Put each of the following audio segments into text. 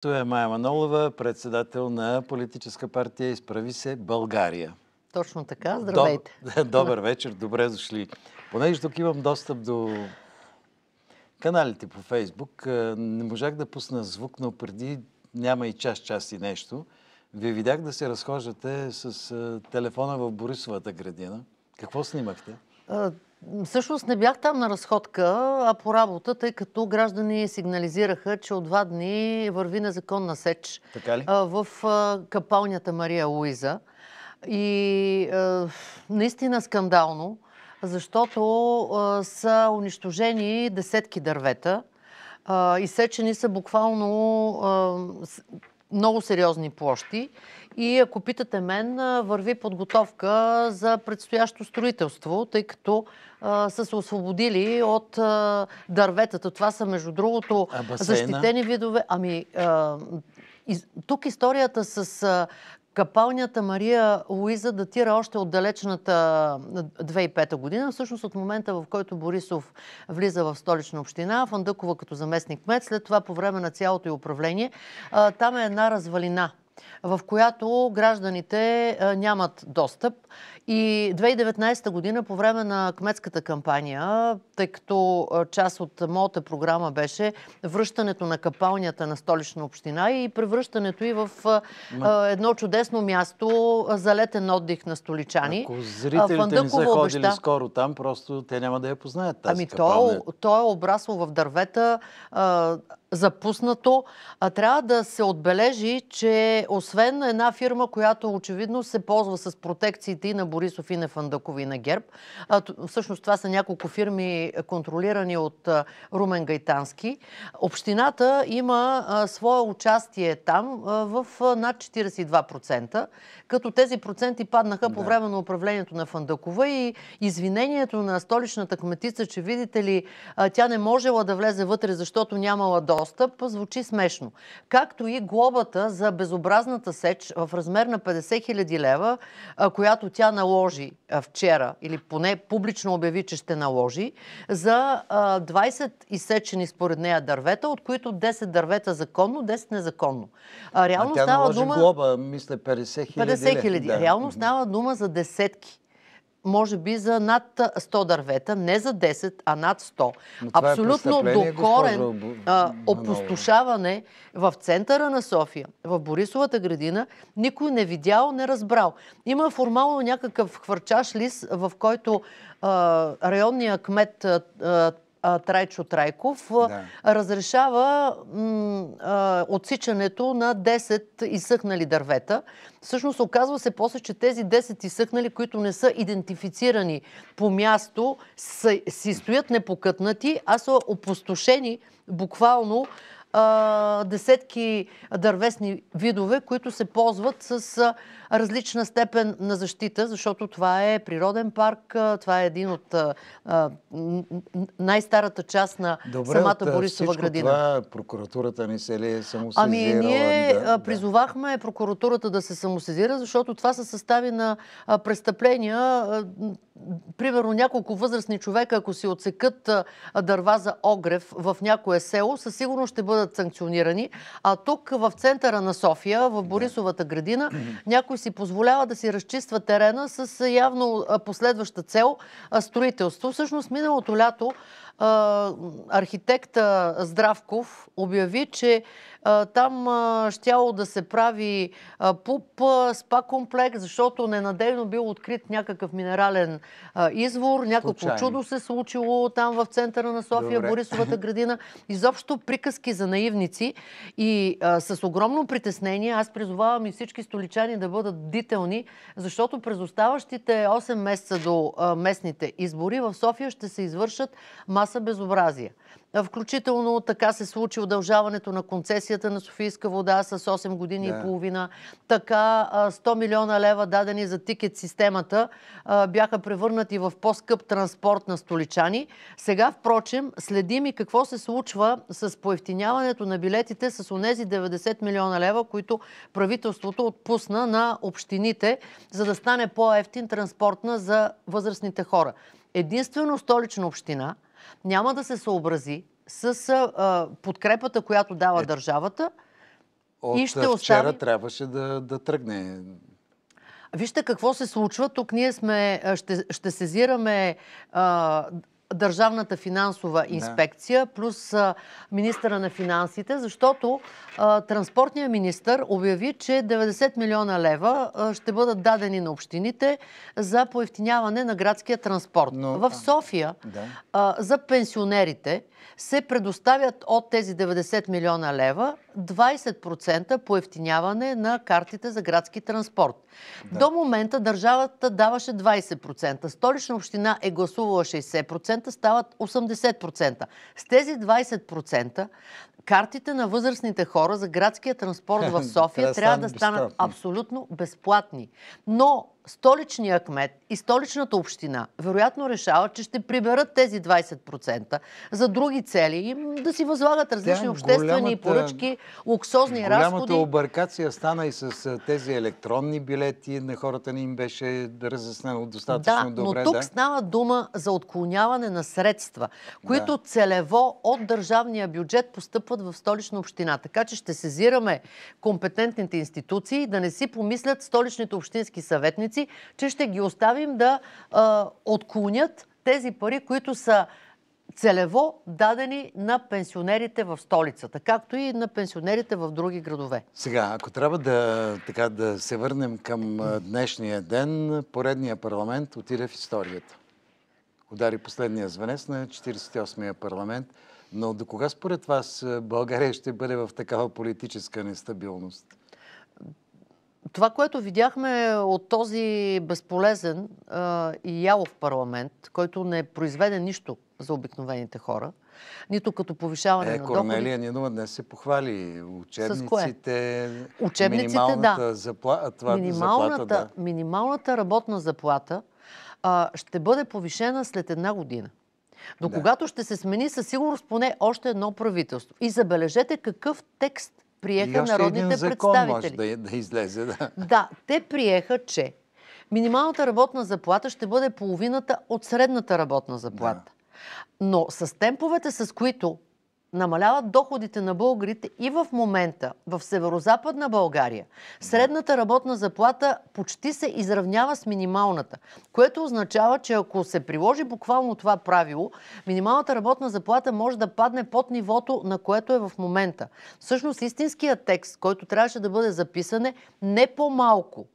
Той е Майя Манолова, председател на политическа партия Изправи се България. Точно така, здравейте. Доб... Добър вечер, добре дошли. Понеже тук имам достъп до каналите по Фейсбук, не можах да пусна звук, но преди няма и час, час и нещо. Ви видях да се разхождате с телефона в Борисовата градина. Какво снимахте? Всъщност не бях там на разходка, а по работа, тъй като граждани сигнализираха, че от два дни върви незаконна сеч в капалнята Мария Луиза. И наистина скандално, защото са унищожени десетки дървета. А, изсечени са буквално много сериозни площи. И ако питате мен, върви подготовка за предстоящо строителство, тъй като а, са се освободили от а, дърветата. Това са, между другото, защитени видове. Ами, а, из... тук историята с Капалнята Мария Луиза датира още от далечната 2005 година, всъщност от момента в който Борисов влиза в столична община, Фандъкова като заместник мед, след това по време на цялото и управление. Там е една развалина в която гражданите нямат достъп. И 2019 година по време на кметската кампания, тъй като част от моята програма беше връщането на капалнята на столична община и превръщането и в едно чудесно място за летен отдих на столичани. Ако зрителите не са ходили скоро там, просто те няма да я познаят тази Ами то, то е обрасло в дървета, запуснато. А, трябва да се отбележи, че освен една фирма, която очевидно се ползва с протекциите и на Борисов и и на ГЕРБ. Всъщност това са няколко фирми, е, контролирани от Румен Гайтански. Общината има свое участие там в над 42%, като тези проценти паднаха по време на управлението на Фандъкова и извинението на столичната кметица, че видите ли, тя не можела да влезе вътре, защото нямала достъп, звучи смешно. Както и глобата за безобразната сеч в размер на 50 000 лева, която тя наложи вчера, или поне публично обяви, че ще наложи, за 20 изсечени според нея дървета, от които 10 дървета законно, 10 незаконно. Реално а тя става дума... глоба, мисля, 50 хиляди. 50 хиляди. Да. Реално става дума за десетки може би за над 100 дървета, не за 10, а над 100. Е Абсолютно е докорен госпожа... опустошаване в центъра на София, в Борисовата градина, никой не видял, не разбрал. Има формално някакъв хвърчаш лист, в който а, районния кмет а, Трайчо Трайков, да. разрешава отсичането на 10 изсъхнали дървета. Всъщност оказва се после, че тези 10 изсъхнали, които не са идентифицирани по място, са, си стоят непокътнати, а са опустошени буквално а, десетки дървесни видове, които се ползват с различна степен на защита, защото това е природен парк, това е един от най-старата част на Добре, самата от, Борисова градина. това прокуратурата не се ли е самосезирала? Ами ние да, призовахме прокуратурата да се самосезира, защото това са състави на престъпления. Примерно няколко възрастни човека, ако си отсекат дърва за огрев в някое село, със сигурност ще бъдат санкционирани. А тук в центъра на София, в Борисовата градина, някой си позволява да си разчиства терена с явно последваща цел строителство. Всъщност миналото лято архитекта Здравков обяви, че там щяло да се прави пуп, спа комплекс, защото ненадейно бил открит някакъв минерален извор, някакво чудо се случило там в центъра на София, Добре. Борисовата градина. Изобщо приказки за наивници и а, с огромно притеснение аз призовавам и всички столичани да бъдат дителни, защото през оставащите 8 месеца до а, местните избори в София ще се извършат мас маса безобразия. Включително така се случи удължаването на концесията на Софийска вода с 8 години да. и половина. Така 100 милиона лева дадени за тикет системата бяха превърнати в по-скъп транспорт на столичани. Сега, впрочем, следим и какво се случва с поевтиняването на билетите с онези 90 милиона лева, които правителството отпусна на общините, за да стане по-ефтин транспортна за възрастните хора. Единствено столична община – няма да се съобрази с а, подкрепата, която дава е, държавата. От и ще вчера остави... трябваше да, да тръгне. Вижте какво се случва. Тук ние сме, ще, ще сезираме а, Държавната финансова инспекция, да. плюс министра на финансите, защото а, транспортният министър обяви, че 90 милиона лева а, ще бъдат дадени на общините за поевтиняване на градския транспорт. Но, в София да. а, за пенсионерите се предоставят от тези 90 милиона лева 20% по ефтиняване на картите за градски транспорт. Да. До момента държавата даваше 20%. Столична община е гласувала 60%, стават 80%. С тези 20% картите на възрастните хора за градския транспорт в София трябва да станат абсолютно безплатни. Но столичния кмет и столичната община вероятно решават, че ще приберат тези 20% за други цели и да си възлагат различни Тя, е обществени голямата, поръчки, луксозни голямата разходи. Голямата объркация стана и с тези електронни билети. На хората ни им беше разяснено достатъчно да, добре. Но тук да? става дума за отклоняване на средства, които да. целево от държавния бюджет постъпват в столична община. Така че ще сезираме компетентните институции да не си помислят столичните общински съветници, че ще ги оставим да а, отклонят тези пари, които са целево дадени на пенсионерите в столицата, както и на пенсионерите в други градове. Сега, ако трябва да, така, да се върнем към днешния ден, поредния парламент отиде в историята. Удари последния звънец на 48-я парламент. Но до кога според вас е, България ще бъде в такава политическа нестабилност? Това, което видяхме от този безполезен а, е, и ялов парламент, който не произведе нищо за обикновените хора, нито като повишаване е, на доходи. Корнелия Нинова днес се похвали учебниците, учебниците минималната да. запла... това, минималната, заплата. Да. Минималната работна заплата а, ще бъде повишена след една година. До да. когато ще се смени със сигурност поне още едно правителство. И забележете какъв текст приеха народните един закон представители. Може да, е- да излезе, да. Да, те приеха, че минималната работна заплата ще бъде половината от средната работна заплата. Да. Но с темповете, с които намаляват доходите на българите и в момента в северо-западна България, средната работна заплата почти се изравнява с минималната, което означава, че ако се приложи буквално това правило, минималната работна заплата може да падне под нивото, на което е в момента. Всъщност истинският текст, който трябваше да бъде записан е не по-малко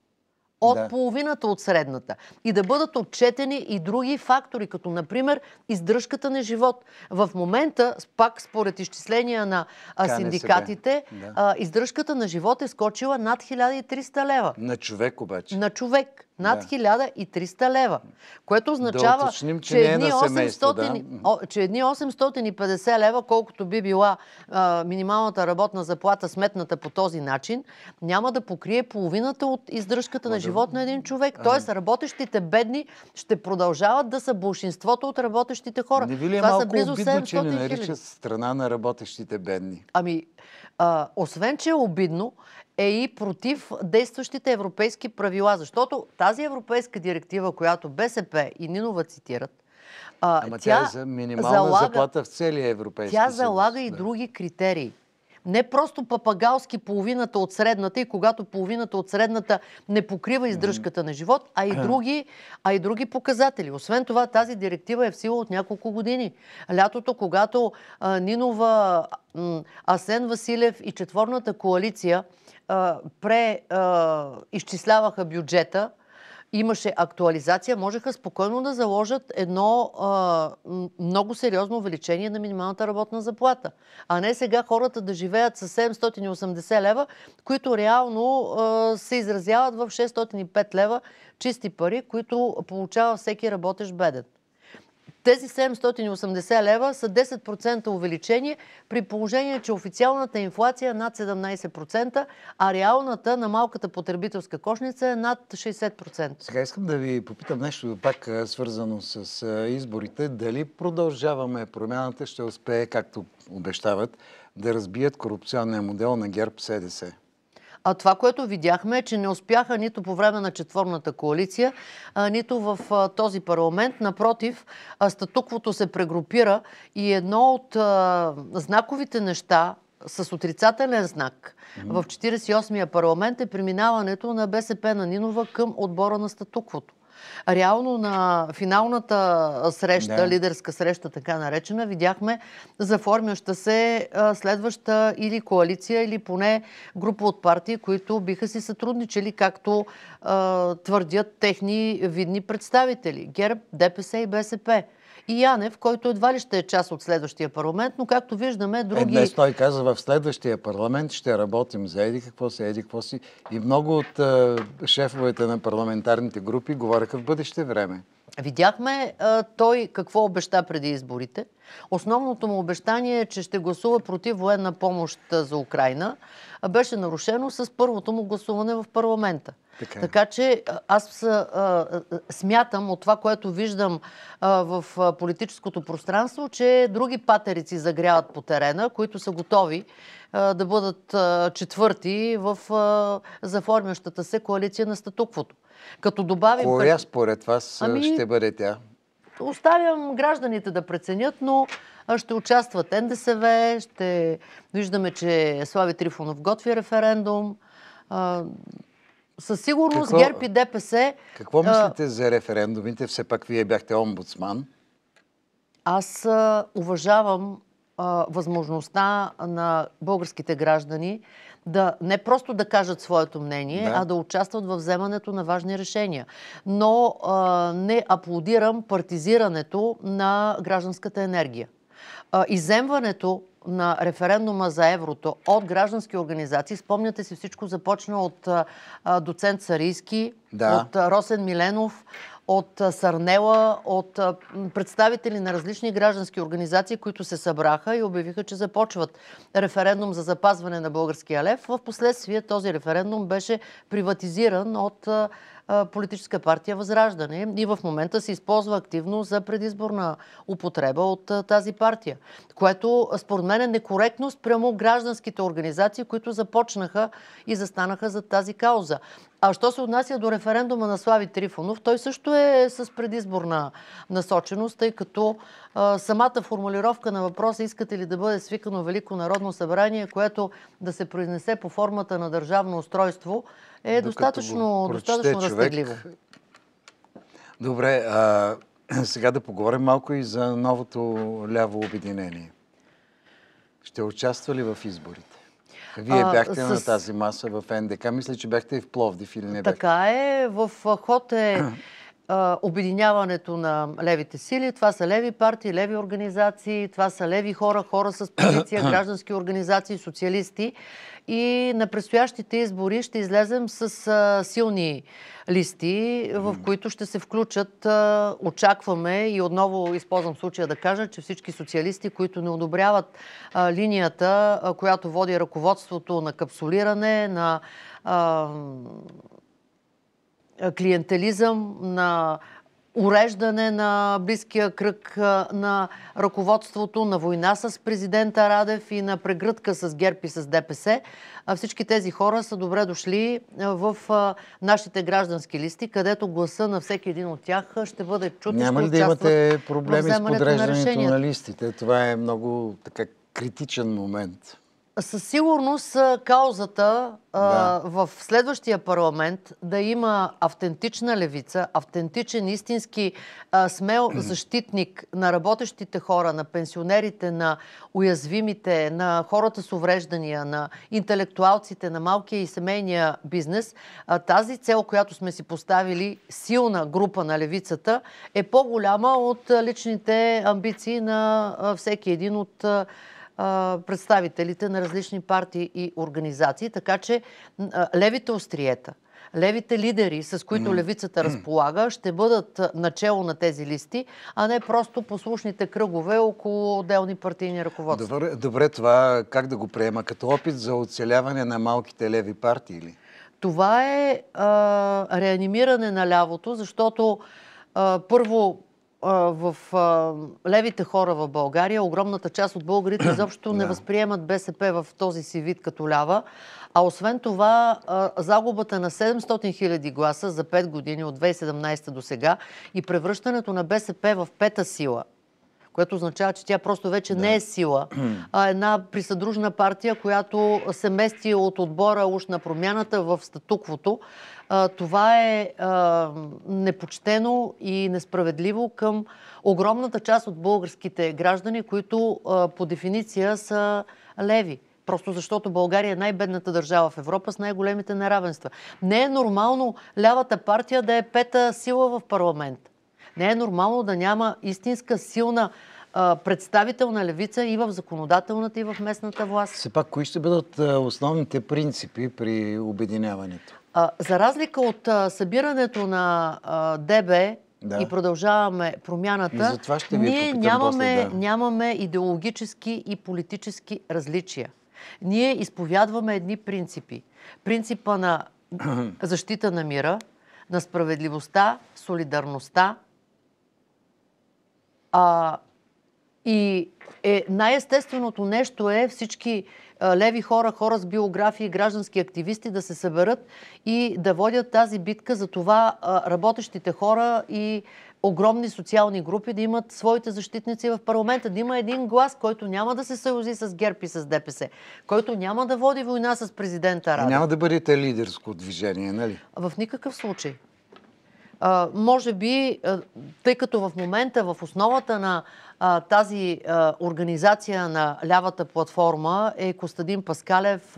от да. половината от средната. И да бъдат отчетени и други фактори, като например издръжката на живот. В момента, пак според изчисления на а, синдикатите, да. издръжката на живот е скочила над 1300 лева. На човек обаче. На човек. Над да. 1300 лева. Което означава, да уточним, че, че, е едни 800, семейство, да. о, че едни 850 лева, колкото би била а, минималната работна заплата, сметната по този начин, няма да покрие половината от издръжката на живот на един човек. Тоест, работещите бедни ще продължават да са большинството от работещите хора. Не ви ли е Това малко са близо обидно, че не наричат страна на работещите бедни? Ами, а, освен, че е обидно, е и против действащите европейски правила. Защото тази европейска директива, която БСП и Нинова цитират, а, Ама тя, е тя е за минимална залага, заплата в целия европейски Тя съюз, залага да. и други критерии. Не просто папагалски половината от средната и когато половината от средната не покрива издръжката mm-hmm. на живот, а и, други, а и други показатели. Освен това, тази директива е в сила от няколко години. Лятото, когато а, Нинова, Асен Василев и четворната коалиция преизчисляваха бюджета, имаше актуализация, можеха спокойно да заложат едно а, много сериозно увеличение на минималната работна заплата. А не сега хората да живеят с 780 лева, които реално а, се изразяват в 605 лева чисти пари, които получава всеки работещ беден. Тези 780 лева са 10% увеличение при положение, че официалната инфлация е над 17%, а реалната на малката потребителска кошница е над 60%. Сега искам да ви попитам нещо пак свързано с изборите. Дали продължаваме промяната ще успее, както обещават, да разбият корупционния модел на ГЕРБ СДС? А това, което видяхме е, че не успяха нито по време на четворната коалиция, нито в този парламент. Напротив, статуквото се прегрупира и едно от знаковите неща с отрицателен знак в 48-я парламент е преминаването на БСП на Нинова към отбора на статуквото. Реално на финалната среща, да. лидерска среща, така наречена, видяхме заформяща се следваща или коалиция, или поне група от партии, които биха си сътрудничали, както твърдят техни видни представители. ГЕРБ, ДПС и БСП и Янев, който едва ли ще е част от следващия парламент, но както виждаме, други... Е, днес той каза, в следващия парламент ще работим за еди какво си, еди какво си. И много от е, шефовете на парламентарните групи говореха в бъдеще време. Видяхме а, той какво обеща преди изборите. Основното му обещание е, че ще гласува против военна помощ за Украина. Беше нарушено с първото му гласуване в парламента. Така, е. така че аз а, смятам от това, което виждам а, в политическото пространство, че други патерици загряват по терена, които са готови а, да бъдат четвърти в заформящата се коалиция на статуквото. Като добавим... Коя според вас ами, ще бъде тя? Оставям гражданите да преценят, но ще участват НДСВ, ще виждаме, че Слави Трифонов готви референдум. Със сигурност какво, ГЕРБ и ДПС... Какво мислите за референдумите? Все пак вие бяхте омбудсман. Аз а, уважавам а, възможността на българските граждани да не просто да кажат своето мнение, да. а да участват в вземането на важни решения. Но а, не аплодирам партизирането на гражданската енергия. А, иземването на референдума за еврото от граждански организации, спомняте си всичко започна от а, доцент Сарийски, да. от Росен Миленов, от Сарнела, от представители на различни граждански организации, които се събраха и обявиха, че започват референдум за запазване на българския лев. В последствие този референдум беше приватизиран от политическа партия Възраждане и в момента се използва активно за предизборна употреба от тази партия, което според мен е некоректност прямо гражданските организации, които започнаха и застанаха за тази кауза. А що се отнася до референдума на Слави Трифонов, той също е с предизборна насоченост, тъй като а, самата формулировка на въпроса искате ли да бъде свикано Велико Народно събрание, което да се произнесе по формата на държавно устройство, е достатъчно, достатъчно разтегливо. Добре, а, сега да поговорим малко и за новото ляво обединение. Ще участва ли в изборите? Вие бяхте с... на тази маса в НДК. Мисля, че бяхте и в Пловдив или не бяхте? Така е. В ход е обединяването на левите сили. Това са леви партии, леви организации, това са леви хора, хора с позиция, граждански организации, социалисти. И на предстоящите избори ще излезем с силни листи, в които ще се включат, очакваме и отново използвам случая да кажа, че всички социалисти, които не одобряват линията, която води ръководството на капсулиране, на е, клиентелизъм, на уреждане на близкия кръг е, на ръководството, на война с президента Радев и на прегръдка с ГЕРБ и с ДПС. Всички тези хора са добре дошли е, в нашите граждански листи, където гласа на всеки един от тях ще бъде чут. Няма ли да имате проблеми с подреждането на, на листите? Това е много така критичен момент. Със сигурност каузата да. а, в следващия парламент да има автентична левица, автентичен, истински а, смел защитник на работещите хора, на пенсионерите, на уязвимите, на хората с увреждания, на интелектуалците, на малкия и семейния бизнес, а, тази цел, която сме си поставили, силна група на левицата, е по-голяма от личните амбиции на всеки един от представителите на различни партии и организации. Така че левите остриета, левите лидери, с които левицата разполага, ще бъдат начало на тези листи, а не просто послушните кръгове около отделни партийни ръководства. Добре, добре това как да го приема? Като опит за оцеляване на малките леви партии ли? Това е а, реанимиране на лявото, защото а, първо в левите хора в България, огромната част от българите изобщо не възприемат БСП в този си вид като лява. А освен това, загубата на 700 хиляди гласа за 5 години от 2017 до сега и превръщането на БСП в пета сила – което означава, че тя просто вече да. не е сила, а една присъдружна партия, която се мести от отбора уж на промяната в статуквото. А, това е а, непочтено и несправедливо към огромната част от българските граждани, които а, по дефиниция са леви. Просто защото България е най-бедната държава в Европа с най-големите неравенства. Не е нормално лявата партия да е пета сила в парламент. Не е нормално да няма истинска силна представителна левица и в законодателната, и в местната власт. Все пак, кои ще бъдат основните принципи при обединяването? За разлика от събирането на ДБ да. и продължаваме промяната, ние нямаме, после, да. нямаме идеологически и политически различия. Ние изповядваме едни принципи. Принципа на защита на мира, на справедливостта, солидарността, и е, най-естественото нещо е всички леви хора, хора с биографии, граждански активисти да се съберат и да водят тази битка за това работещите хора и огромни социални групи да имат своите защитници в парламента, да има един глас, който няма да се съюзи с ГЕРБ и с ДПС, който няма да води война с президента Рада. Няма да бъдете лидерско движение, нали? В никакъв случай. Може би, тъй като в момента в основата на тази организация на лявата платформа е Костадин Паскалев,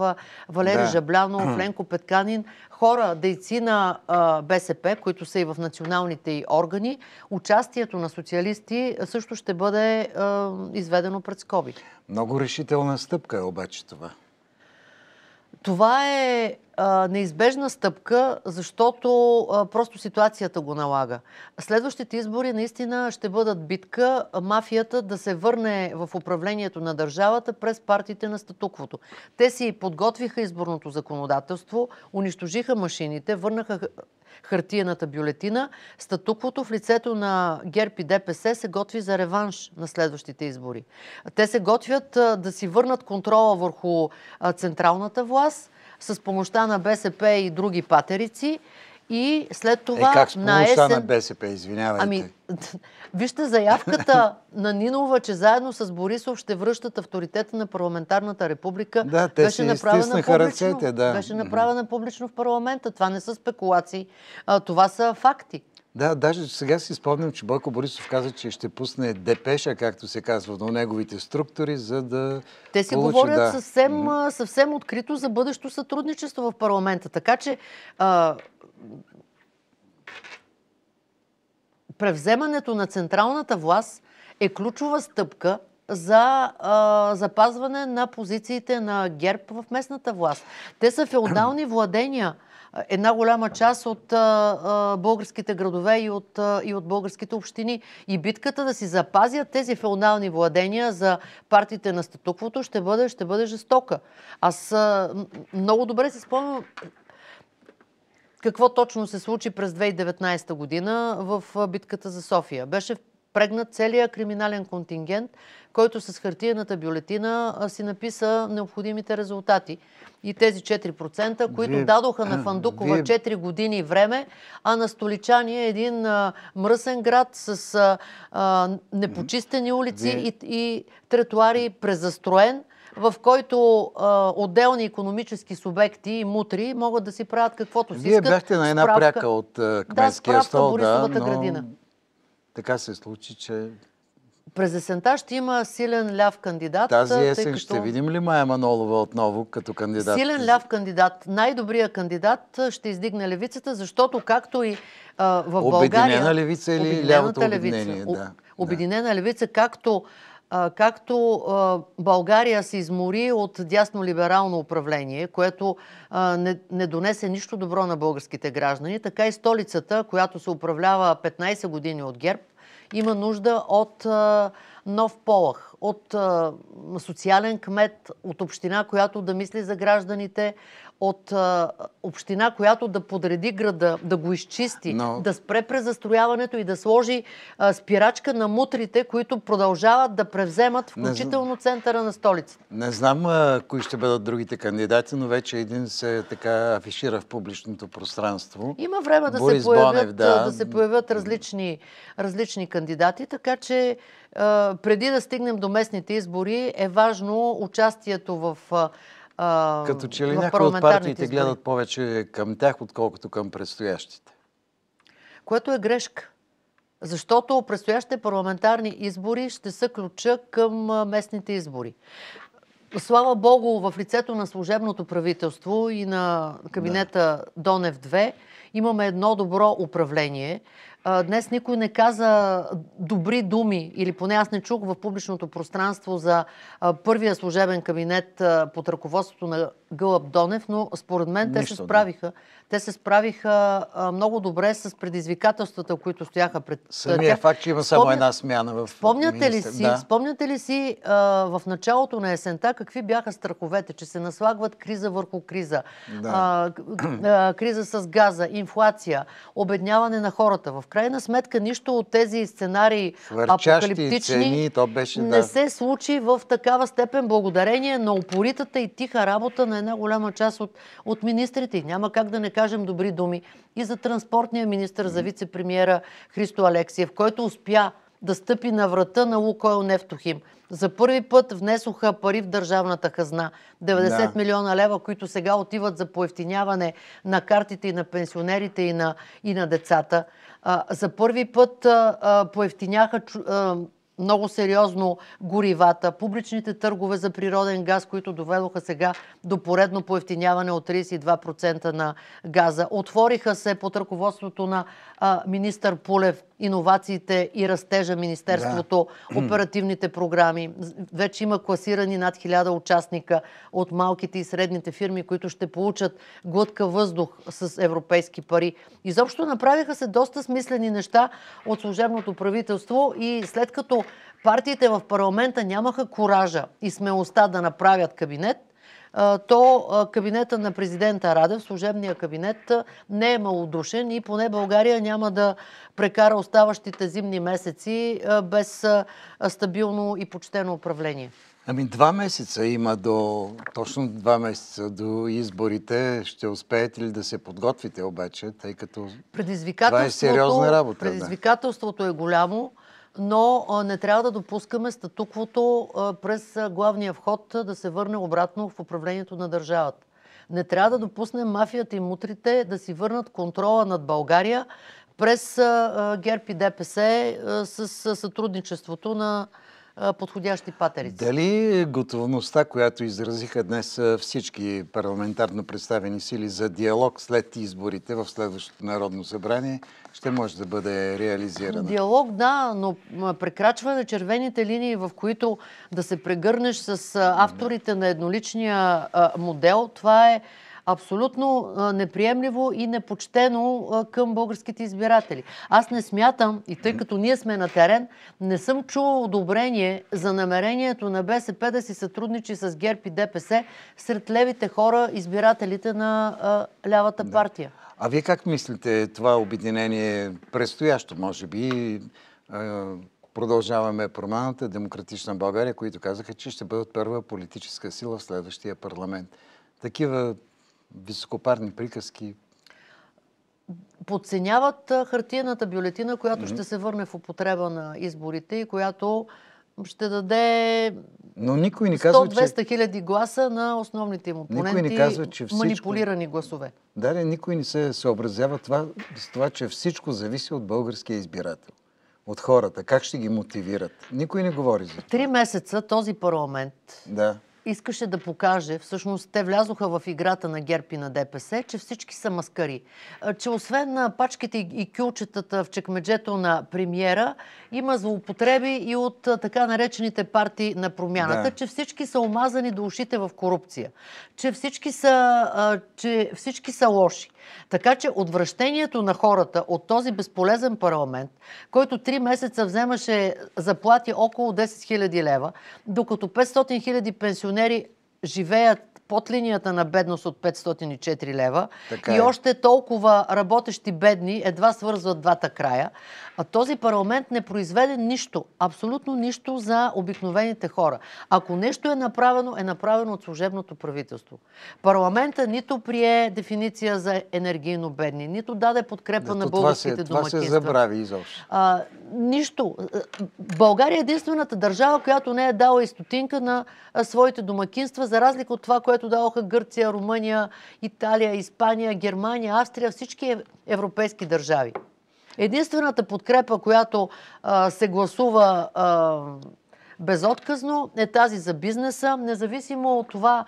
Валери да. Жаблянов, Ленко Петканин, хора, дейци на БСП, които са и в националните й органи, участието на социалисти също ще бъде изведено пред скоби. Много решителна стъпка е обаче това. Това е а, неизбежна стъпка, защото а, просто ситуацията го налага. Следващите избори наистина ще бъдат битка мафията да се върне в управлението на държавата през партиите на статуквото. Те си подготвиха изборното законодателство, унищожиха машините, върнаха хартиената бюлетина. Статуквото в лицето на ГЕРБ и ДПС се готви за реванш на следващите избори. Те се готвят да си върнат контрола върху централната власт с помощта на БСП и други патерици и след е, това е, как на есен... на БСП, извинявайте. Ами, вижте заявката на Нинова, че заедно с Борисов ще връщат авторитета на парламентарната република. Да, те беше направена публично, ръцете, да. Беше направена публично в парламента. Това не са спекулации, а, това са факти. Да, даже сега си спомням, че Бойко Борисов каза, че ще пусне депеша, както се казва, до неговите структури, за да. Те си получи, говорят да. съвсем, съвсем открито за бъдещо сътрудничество в парламента. Така че а, превземането на централната власт е ключова стъпка за а, запазване на позициите на ГЕРБ в местната власт. Те са феодални владения. Една голяма част от а, а, българските градове и от, а, и от българските общини. И битката да си запазят тези феодални владения за партиите на статуквото ще бъде, ще бъде жестока. Аз а, много добре си спомням какво точно се случи през 2019 година в битката за София. Беше прегнат целият криминален контингент, който с хартиената бюлетина си написа необходимите резултати. И тези 4%, които вие, дадоха на Фандукова вие... 4 години време, а на Столичани е един а, мръсен град с а, а, непочистени улици вие... и, и тротуари презастроен в който а, отделни економически субекти и мутри могат да си правят каквото си Вие искат. Вие бяхте на една справка, пряка от кметския да, стол. да, но... градина. Така се случи, че... През есента ще има силен ляв кандидат. Тази есен като... ще видим ли Майя Манолова отново като кандидат? Силен ляв кандидат. Най-добрият кандидат ще издигне левицата, защото както и а, в България... Обединена левица или лявото обединение? да. Обединена левица, както както България се измори от дясно-либерално управление, което не донесе нищо добро на българските граждани, така и столицата, която се управлява 15 години от ГЕРБ, има нужда от нов полъх от а, социален кмет, от община, която да мисли за гражданите, от а, община, която да подреди града, да го изчисти, Но... да спре презастрояването и да сложи а, спирачка на мутрите, които продължават да превземат включително зн... центъра на столицата. Не знам а, кои ще бъдат другите кандидати, но вече един се така афишира в публичното пространство. Има време да, Борис се появят, Бонев, да. да се появят различни, различни кандидати, така че а, преди да стигнем до до местните избори е важно участието в парламентарните Като че ли някои от партиите избори. гледат повече към тях, отколкото към предстоящите. Което е грешка. Защото предстоящите парламентарни избори ще са ключа към местните избори. Слава Богу, в лицето на служебното правителство и на кабинета да. Донев 2 имаме едно добро управление. Днес никой не каза добри думи, или поне аз не чух в публичното пространство за първия служебен кабинет под ръководството на Гълъб Донев, но според мен Нищо, те се справиха. Да. Те се справиха много добре с предизвикателствата, които стояха пред Самия тях. факт, че има само една смяна в спомняте ли си, да. Спомняте ли си в началото на есента какви бяха страховете, че се наслагват криза върху криза, да. криза с газа, инфлация, обедняване на хората. В крайна сметка нищо от тези сценарии апокалиптични цени, то беше, не се случи в такава степен благодарение на упоритата и тиха работа на една голяма част от, от министрите. Няма как да не кажем добри думи и за транспортния министр, за вице-премьера Христо Алексиев, който успя да стъпи на врата на Лукойл Нефтохим. За първи път внесоха пари в държавната хазна. 90 да. милиона лева, които сега отиват за поевтиняване на картите и на пенсионерите и на, и на децата. А, за първи път а, а, поевтиняха много сериозно горивата, публичните търгове за природен газ, които доведоха сега до поредно поевтиняване от 32% на газа. Отвориха се под ръководството на а, министър Пулев иновациите и растежа Министерството, да. оперативните програми. Вече има класирани над 1000 участника от малките и средните фирми, които ще получат глътка въздух с европейски пари. Изобщо направиха се доста смислени неща от служебното правителство и след като партиите в парламента нямаха коража и смелостта да направят кабинет, то кабинета на президента Радев, служебния кабинет, не е малодушен и поне България няма да прекара оставащите зимни месеци без стабилно и почтено управление. Ами два месеца има до, точно два месеца до изборите. Ще успеете ли да се подготвите обаче, тъй като това е сериозна работа? Предизвикателството да. е голямо но не трябва да допускаме статуквото през главния вход да се върне обратно в управлението на държавата. Не трябва да допуснем мафията и мутрите да си върнат контрола над България през ГЕРБ и ДПС с сътрудничеството на подходящи патерици. Дали готовността, която изразиха днес всички парламентарно представени сили за диалог след изборите в следващото Народно събрание, ще може да бъде реализирана? Диалог, да, но прекрачване на червените линии, в които да се прегърнеш с авторите на едноличния модел, това е абсолютно неприемливо и непочтено към българските избиратели. Аз не смятам, и тъй като ние сме на терен, не съм чула одобрение за намерението на БСП да си сътрудничи с ГЕРБ и ДПС сред левите хора, избирателите на лявата партия. Да. А вие как мислите това обединение предстоящо, може би? Продължаваме промяната, Демократична България, които казаха, че ще бъдат първа политическа сила в следващия парламент. Такива високопарни приказки. Подценяват хартиената бюлетина, която mm-hmm. ще се върне в употреба на изборите и която ще даде Но никой не казва, 100-200 хиляди гласа на основните им опоненти, никой не казва, че всичко... манипулирани гласове. Да, не, никой не се съобразява това, с това, че всичко зависи от българския избирател от хората? Как ще ги мотивират? Никой не говори за това. Три месеца този парламент да искаше да покаже, всъщност те влязоха в играта на Герпи на ДПС, че всички са маскари. Че освен на пачките и кюлчетата в чекмеджето на премиера, има злоупотреби и от така наречените партии на промяната, да. че всички са омазани до ушите в корупция, че всички са, че всички са лоши. Така че отвращението на хората от този безполезен парламент, който три месеца вземаше заплати около 10 000 лева, докато 500 000 пенсионери пенсионери живеят под линията на бедност от 504 лева така и е. още толкова работещи бедни едва свързват двата края. А този парламент не произведе нищо, абсолютно нищо за обикновените хора. Ако нещо е направено, е направено от служебното правителство. Парламента нито прие дефиниция за енергийно бедни, нито даде подкрепа да, на българските това се, домакинства. Това се забрави изобщо. А, нищо. България е единствената държава, която не е дала и стотинка на своите домакинства, за разлика от това, което даваха Гърция, Румъния, Италия, Испания, Германия, Австрия, всички европейски държави. Единствената подкрепа, която а, се гласува а, безотказно, е тази за бизнеса, независимо от това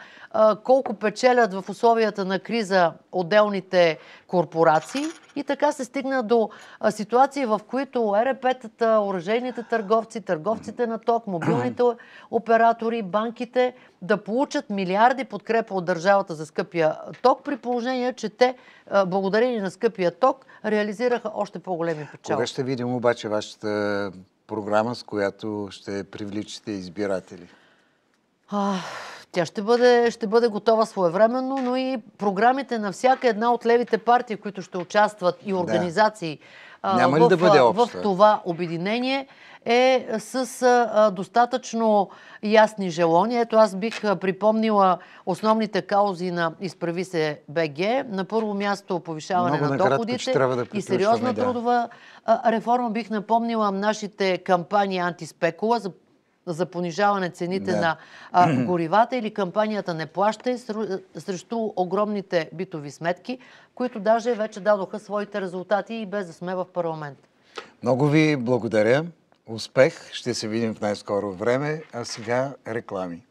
колко печелят в условията на криза отделните корпорации. И така се стигна до ситуации, в които рп тата оръжейните търговци, търговците на ток, мобилните оператори, банките да получат милиарди подкрепа от държавата за скъпия ток, при положение, че те, благодарение на скъпия ток, реализираха още по-големи печалби. Кога ще видим обаче вашата програма, с която ще привличате избиратели? А, тя ще бъде, ще бъде готова своевременно, но и програмите на всяка една от левите партии, които ще участват и организации да. в, да в, това обединение, е, е с е, е, достатъчно ясни желания. Ето аз бих припомнила основните каузи на Изправи се БГ. На първо място повишаване Много на доходите да и сериозна да. трудова реформа. Бих напомнила нашите кампании антиспекула за за понижаване цените да. на а, горивата или кампанията Не плащай срещу огромните битови сметки, които даже вече дадоха своите резултати и без да сме в парламент. Много ви благодаря успех. Ще се видим в най-скоро време. А сега реклами.